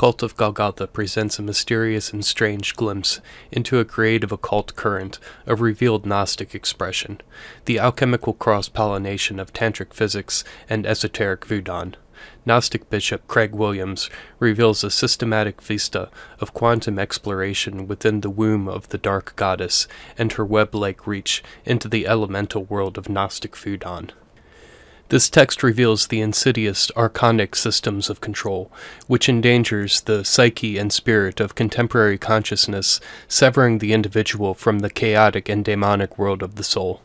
Cult of Golgotha presents a mysterious and strange glimpse into a creative occult current of revealed Gnostic expression, the alchemical cross pollination of tantric physics and esoteric Voodoo. Gnostic bishop Craig Williams reveals a systematic vista of quantum exploration within the womb of the dark goddess and her web like reach into the elemental world of Gnostic Voodoo. This text reveals the insidious archonic systems of control, which endangers the psyche and spirit of contemporary consciousness, severing the individual from the chaotic and demonic world of the soul.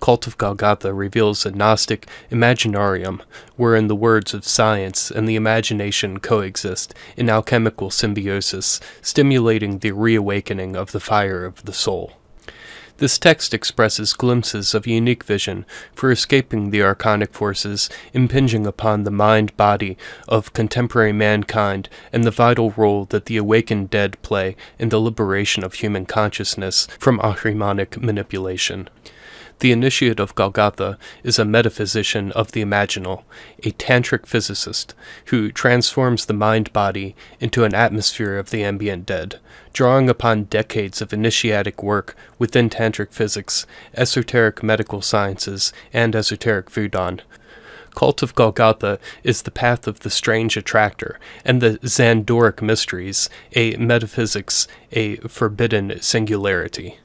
Cult of Golgotha reveals a Gnostic imaginarium, wherein the words of science and the imagination coexist in alchemical symbiosis, stimulating the reawakening of the fire of the soul. This text expresses glimpses of unique vision for escaping the archonic forces impinging upon the mind body of contemporary mankind and the vital role that the awakened dead play in the liberation of human consciousness from ahrimanic manipulation. The initiate of Golgotha is a metaphysician of the imaginal, a tantric physicist who transforms the mind body into an atmosphere of the ambient dead, drawing upon decades of initiatic work within tantric physics, esoteric medical sciences, and esoteric Vudan. Cult of Golgotha is the path of the strange attractor and the Zandoric mysteries, a metaphysics, a forbidden singularity.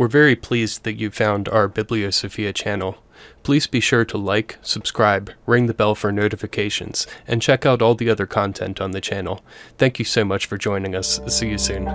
We're very pleased that you found our Bibliosophia channel. Please be sure to like, subscribe, ring the bell for notifications, and check out all the other content on the channel. Thank you so much for joining us. See you soon.